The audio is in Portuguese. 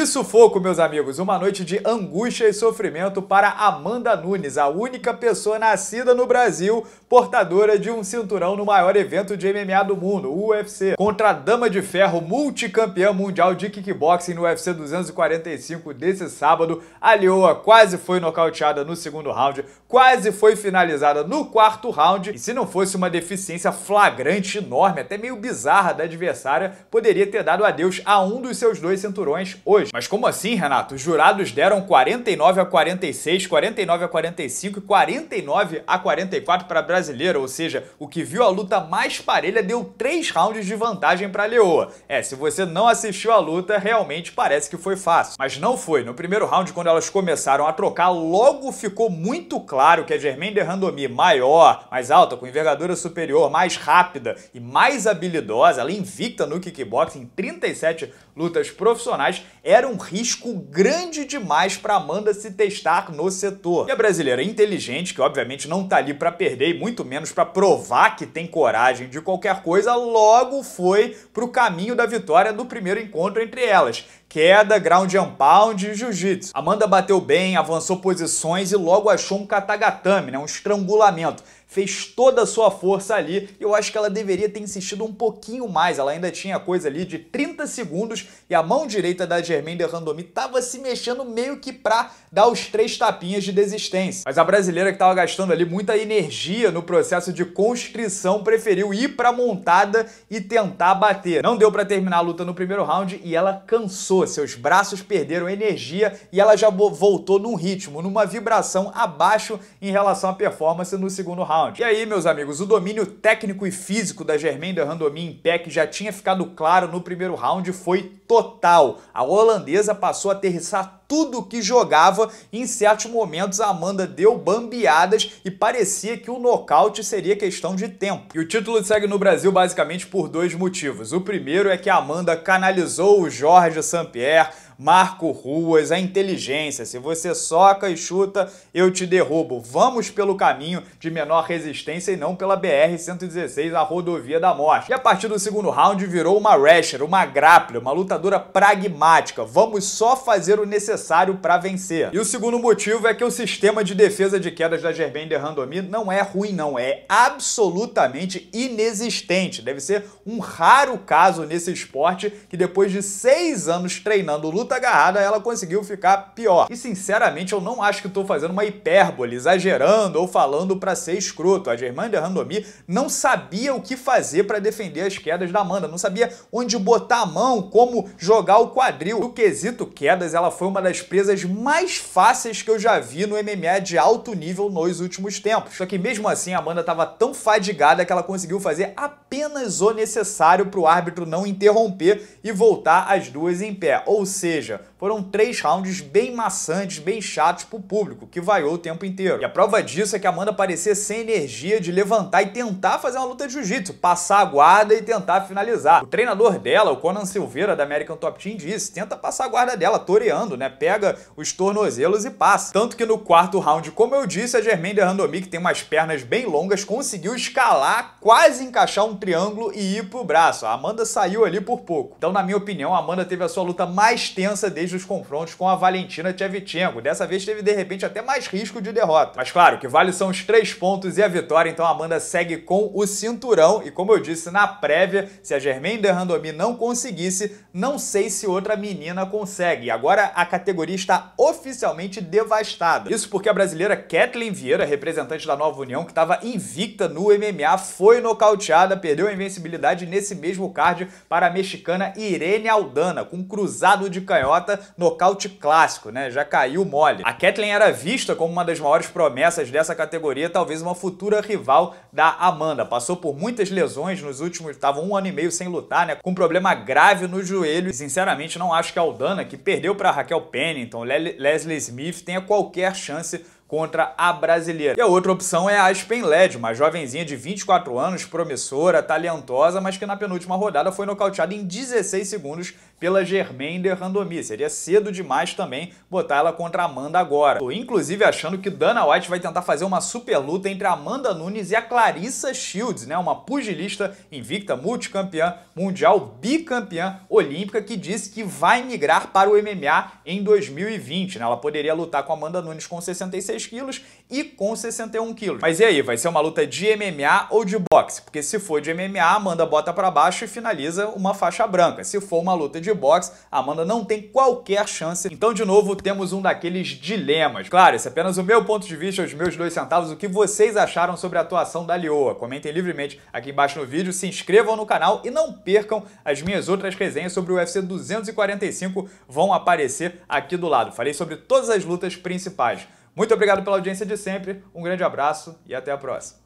Que sufoco, meus amigos! Uma noite de angústia e sofrimento para Amanda Nunes, a única pessoa nascida no Brasil portadora de um cinturão no maior evento de MMA do mundo, o UFC. Contra a dama de ferro multicampeã mundial de kickboxing no UFC 245 desse sábado, a Lioa quase foi nocauteada no segundo round, quase foi finalizada no quarto round, e se não fosse uma deficiência flagrante enorme, até meio bizarra da adversária, poderia ter dado adeus a um dos seus dois cinturões hoje. Mas como assim, Renato? Os jurados deram 49 a 46, 49 a 45 e 49 a 44 para a brasileira, ou seja, o que viu a luta mais parelha deu 3 rounds de vantagem para a Leoa. É, se você não assistiu a luta, realmente parece que foi fácil. Mas não foi. No primeiro round, quando elas começaram a trocar, logo ficou muito claro que a Germaine de Randomi, maior, mais alta, com envergadura superior, mais rápida e mais habilidosa, ela é invicta no kickboxing, 37 lutas profissionais, era é era um risco grande demais para Amanda se testar no setor. E a brasileira inteligente, que obviamente não tá ali para perder e muito menos para provar que tem coragem de qualquer coisa, logo foi pro caminho da vitória no primeiro encontro entre elas queda, ground and pound e jiu-jitsu. Amanda bateu bem, avançou posições e logo achou um katagatame, né, um estrangulamento. Fez toda a sua força ali e eu acho que ela deveria ter insistido um pouquinho mais. Ela ainda tinha coisa ali de 30 segundos e a mão direita da Germaine de Randomi estava se mexendo meio que para dar os três tapinhas de desistência. Mas a brasileira que estava gastando ali muita energia no processo de constrição preferiu ir para montada e tentar bater. Não deu para terminar a luta no primeiro round e ela cansou cansou, seus braços perderam energia e ela já voltou num ritmo, numa vibração abaixo em relação à performance no segundo round. E aí, meus amigos, o domínio técnico e físico da Germaine de Randomin em pé, que já tinha ficado claro no primeiro round, foi total. A holandesa passou a aterrissar tudo que jogava. Em certos momentos, a Amanda deu bambeadas e parecia que o nocaute seria questão de tempo. E o título segue no Brasil basicamente por dois motivos. O primeiro é que a Amanda canalizou o Jorge St-Pierre, Marco Ruas, a inteligência. Se você soca e chuta, eu te derrubo. Vamos pelo caminho de menor resistência e não pela BR-116, a rodovia da morte. E a partir do segundo round virou uma Rasher, uma grappler, uma lutadora pragmática. Vamos só fazer o necessário para vencer. E o segundo motivo é que o sistema de defesa de quedas da Gerbender Randomi não é ruim não, é absolutamente inexistente. Deve ser um raro caso nesse esporte que depois de seis anos treinando luta agarrada, ela conseguiu ficar pior. E sinceramente, eu não acho que estou fazendo uma hipérbole, exagerando ou falando para ser escroto. A Germaine de Randomi não sabia o que fazer para defender as quedas da Amanda, não sabia onde botar a mão, como jogar o quadril. No quesito quedas, ela foi uma das presas mais fáceis que eu já vi no MMA de alto nível nos últimos tempos. Só que mesmo assim, a Amanda estava tão fadigada que ela conseguiu fazer apenas o necessário para o árbitro não interromper e voltar as duas em pé. Ou seja, seja, foram três rounds bem maçantes, bem chatos pro público, que vaiou o tempo inteiro. E a prova disso é que a Amanda parecia sem energia de levantar e tentar fazer uma luta de jiu-jitsu, passar a guarda e tentar finalizar. O treinador dela, o Conan Silveira, da American Top Team, disse, tenta passar a guarda dela, toreando, né? Pega os tornozelos e passa. Tanto que no quarto round, como eu disse, a Germaine de Randomi, que tem umas pernas bem longas, conseguiu escalar, quase encaixar um triângulo e ir pro braço. A Amanda saiu ali por pouco. Então, na minha opinião, a Amanda teve a sua luta mais tensa tensa desde os confrontos com a Valentina Tchevchenko. Dessa vez teve, de repente, até mais risco de derrota. Mas claro, o que vale são os três pontos e a vitória, então a Amanda segue com o cinturão. E como eu disse na prévia, se a Germaine de Randomi não conseguisse, não sei se outra menina consegue. E agora a categoria está oficialmente devastada. Isso porque a brasileira Kathleen Vieira, representante da Nova União, que estava invicta no MMA, foi nocauteada, perdeu a invencibilidade nesse mesmo card para a mexicana Irene Aldana, com um cruzado de canhão canhota nocaute clássico, né? Já caiu mole. A Kathleen era vista como uma das maiores promessas dessa categoria, talvez uma futura rival da Amanda. Passou por muitas lesões nos últimos, estava um ano e meio sem lutar, né? Com um problema grave no joelho. E, sinceramente, não acho que a Aldana, que perdeu para Raquel Pennington, Le Leslie Smith, tenha qualquer chance contra a brasileira. E a outra opção é a Aspen Led, uma jovenzinha de 24 anos, promissora, talentosa, mas que na penúltima rodada foi nocauteada em 16 segundos pela de Randomi. Seria cedo demais também botar ela contra a Amanda agora. Tô inclusive achando que Dana White vai tentar fazer uma super luta entre a Amanda Nunes e a Clarissa Shields, né? Uma pugilista invicta, multicampeã mundial, bicampeã olímpica que disse que vai migrar para o MMA em 2020, né? Ela poderia lutar com a Amanda Nunes com 66 quilos e com 61 quilos. Mas e aí, vai ser uma luta de MMA ou de boxe? Porque se for de MMA, Amanda bota para baixo e finaliza uma faixa branca. Se for uma luta de de boxe, Amanda não tem qualquer chance. Então, de novo, temos um daqueles dilemas. Claro, esse é apenas o meu ponto de vista, os meus dois centavos, o que vocês acharam sobre a atuação da Lioa. Comentem livremente aqui embaixo no vídeo, se inscrevam no canal e não percam as minhas outras resenhas sobre o UFC 245, vão aparecer aqui do lado. Falei sobre todas as lutas principais. Muito obrigado pela audiência de sempre, um grande abraço e até a próxima.